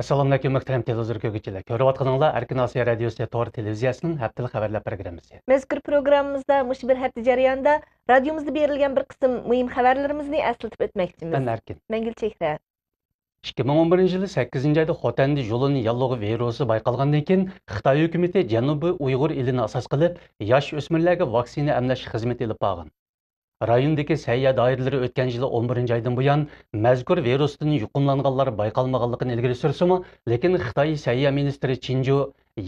assalomu alaykum muhtaram televizor ko'rguvchilar ko'rayotganinglar arkin osiyo radiosi to'g'ri televiziyasining haftalik xabarlar programmasi mazkur programmamizda mush bir hafta jarayonida radiomizda berilgan bir qism muhim xabarlarimizni eslatib o'tmoqchimiz man arkin man gulchehra ikki ming o'n birinchi yili sakkizinchi oyda xotanda yo'lini yallog'i virusi bayqalgandan keyin xitoy hukumati janubiy uyg'ur elini asos qilib yosh o'smirlarga vaksina emlash xizmati ilib borgan райондагы сәйя дайырлары өткен жылы 11 айдан буян мәзкур вирустан yuqumlanganlar байқалмағанлығын ilgari сүрсімі, lekin Xitoy сәйя министрі Чинжу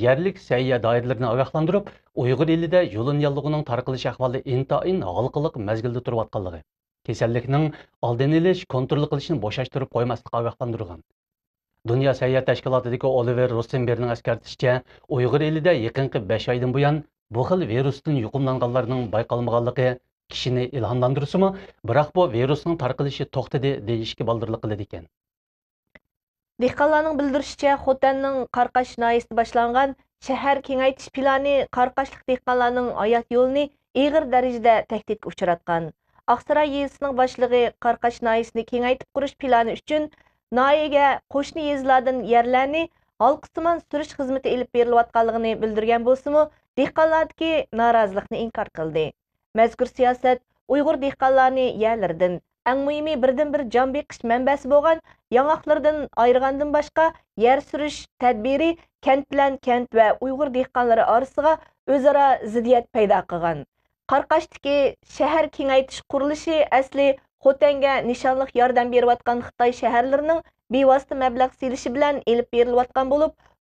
yerlik сәйя дайырларын ogohlantirib, Uyg'ur elida yo'lin yallig'ining tarqalish ahvoli intayin g'alqiliq mazgilda turib atqanligi, kasallikning oldini olish, kontrol qilishni bo'shashtirib qo'ymaslikqa ogohlantirgan. Dünya Səyahət Təşkilatındakı Oliver Rosenberg'in əskartışçə, Uyğur elində yaxınki 5 айдан буян bu xil virusdan yuqumlanğanların кишини илһамландырсымы, бирок bu вирусның таркылышы токтады deyishga балдырлык кылды экен. Dehqonlarning bildirishicha, Xotanning Qarqash noyisi boshlangan shahar kengaytish plani Qarqashlik dehqonlarning oyat yo'lini iyg'ir darajada tahdidga uchratgan. Oqsaroy yezisining boshlig'i Qarqash noyasini kengaytib qurish plani uchun noyaga qo'shni yezlardan yerlarni halqismon surish xizmati ilib berilayotganligini bildirgan bo'lsa-mu, dehqonlardagi norozilikni inkor qildi. Мәзкүр сиясәт уйғур диһқанларны йәләрдән әң мөһиме бердән-бер җан бекиш мәнбәсе булган яңаклардан айыргандан башка йәр сүриш тәдбири кент белән кент ва уйғур диһқанлары арасыга өзара зидият пайда кылган. Каркаштагы шәһәр киңәйтиш курылышы әсли Хотәнгә нишанлык ярдәм биреп аткан Хытай шәһәрләренең бевасты мәбләг силиши белән элеп берилеп аткан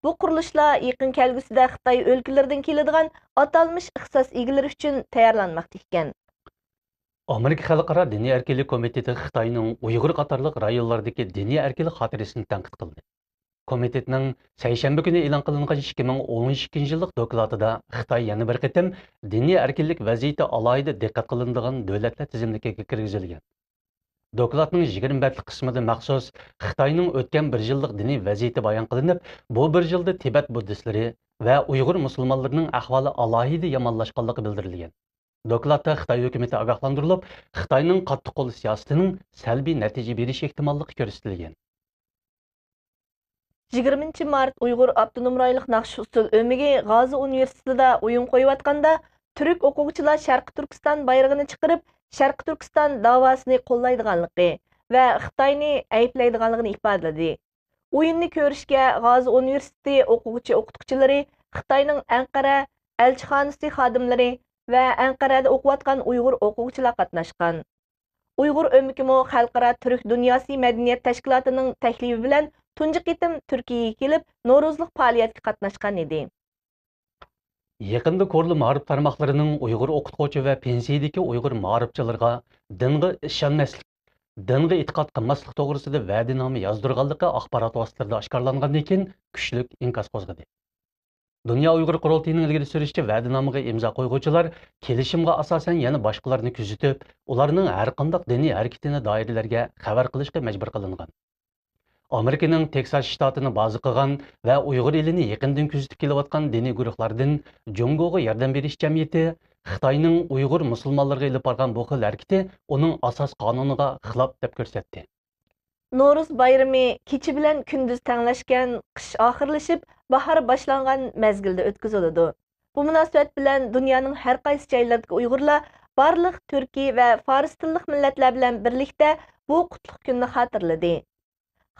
Бұл құрылышла еқін кәлгісіді Қытай өлкілердің келедіған аталмыш ұқсас егілер үшін тәйірланмақ дейкен. Америка Қалықара Дене Әркелі Комитеті Қытайының ұйығыр қатарлық райылардеке Дене Әркелі қатересін тәңкіт қылды. Комитетінің сәйшәмбі күні илан қылынған 2012 жылық докладыда яны бір кіргізілген. Докладның 25 қысымыды мақсус Қытайның өткен бір жылдық діни вазиеті баян қылынып, бұл бір жылды Тибет буддистлері вә ұйғыр мұсылманларының әхвалы алайыды яманлашқанлығы білдірілген. Докладта Қытай өкіметі ағақландырылып, Қытайның қатты қол сиясының сәлби нәтиже беріш ехтималдығы көрсетілген. 20 март Уйғур автоном райлық нақшы өмеге Ғазы ойын қойып түрік оқушылар Шарқы Түркістан байырғыны шығарып, Sharq Turkiston davosini qo'llaydiganligi va Xitoyni ayblaydiganligini ifodaladi. O'yinni ko'rishga G'azi universiteti o'quvchi o'qituvchilari Xitoyning Anqara elchixonasi xodimlari va Anqarada o'qiyotgan Uyg'ur o'quvchilar qatnashgan. Uyg'ur o'mikimi xalqaro turk dunyosi madaniyat tashkilotining taklifi bilan tunji qitim Turkiyaga kelib, Noruzlik faoliyatga qatnashgan edi. Екінді корлы марып тармақларының ұйғыр оқытқочы вә пенсиедеке ұйғыр марыпчыларға дыңғы ішан мәсілік, дыңғы итқат қымаслық тоғырысы де вәдінамы яздырғалдықы ақпарат уастырды ашқарланған екен күшілік инкас қозғыды. Дүния ұйғыр құрылтының үлгері сүрішчі вәдінамыға емза қойғычылар келішімға асасан яны башқыларыны күзітіп, оларының әрқандық дени әркетіні дайырлерге қәвер қылышқы мәжбір қылынған. Американың Тексас штатының базы қыған вә ұйғыр еліні еқіндің күзітіп келіватқан дене күріқлардың джонгоғы ярдан беріш жәмиеті Қытайның ұйғыр мұсылмаларға еліп барған бұқы ләркеті оның асас қануныға қылап деп көрсетті. Норус байрымы кечі білен күндіз тәңләшкен қыш ақырлышып, бахар башланған мәзгілді өткіз олады. Бұ мұнасуәт білен дүнияның әр қайсы жайлардық ұйғырла барлық түркі вә фарыстылық мүлләтлә білен бірлікті бұл құтлық күнді қатырлыды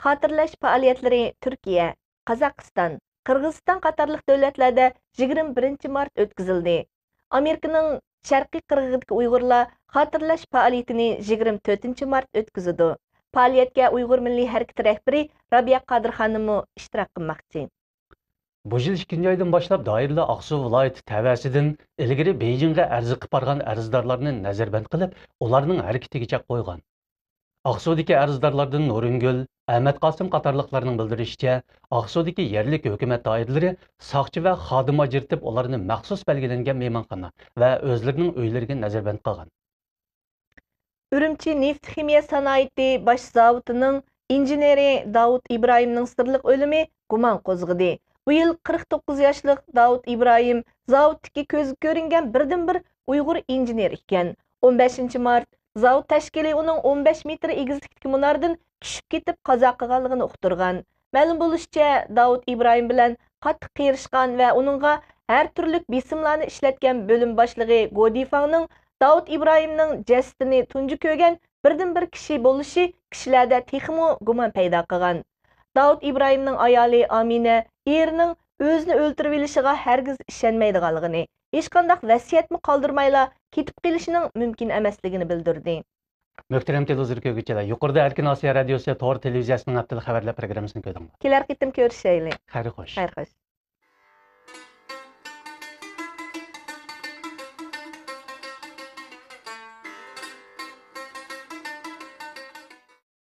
xotirlash faoliyatlari Түркия, Қазақстан, Қырғызстан Қатарлық davlatlarda 21 mart o'tkazildi amerikaning sharqiy qirg'izidagi uyg'urlar xotirlash faoliyatini 24 mart o'tkazadi faoliyatga uyg'ur milliy әркі тірәкбірі Рабия qodir xonimmi ishtirok qilmoqchi жыл yil ikkinchi башлап boshlab ilgari beyjingga arziqib nazarband qilib ularning harakatiga qo'ygan Ақсудеки әріздарлардың Нұрынгүл, Әмәт Қасым қатарлықларының білдірішке, Ақсудеки ерлік өкімет дайырлары сақчы вән қадыма жертіп оларыны мәқсус бәлгеленген мейманқана вә өзлерінің өйлерге нәзірбен қаған. Үрімчі нефт химия санайты баш зауытының инженері Дауд Ибраимның сырлық өлімі гуман қозғыды. Бұл 49 яшлық Дауд Ибраим зауыттыки көзі көрінген бірден бір ұйғыр инженер екен. 15 март зауыт тәшкелі оның 15 метр егіздікті мұнардың күшіп кетіп қазақығалығын ұқтырған. Мәлім бұл Дауд Ибраим білән қаттық қиыршқан вә оныңға әр түрлік бесімланы ішіләткен бөлім башлығы Годифаңның Дауд Ибраимның жәстіні түнжі көген бірдің-бір кіші бұл үші кішіләді текімі пайда қыған. Дауд Ибраимның аялы Амине, ерінің өзіні өлтіріп елішіға әргіз ішенмейді қалғыны. Ешқандақ вәсиетмі қалдырмайла кетіп келішінің мүмкін әмәсілігіні білдірді. Мөктерім телізір көгітеді, үқырды әлкен Асия радиосы Тор телевизиясының аптылы қабарлы программысын көдің. Келер кеттім көрші әйлі. қош. Қайры қош.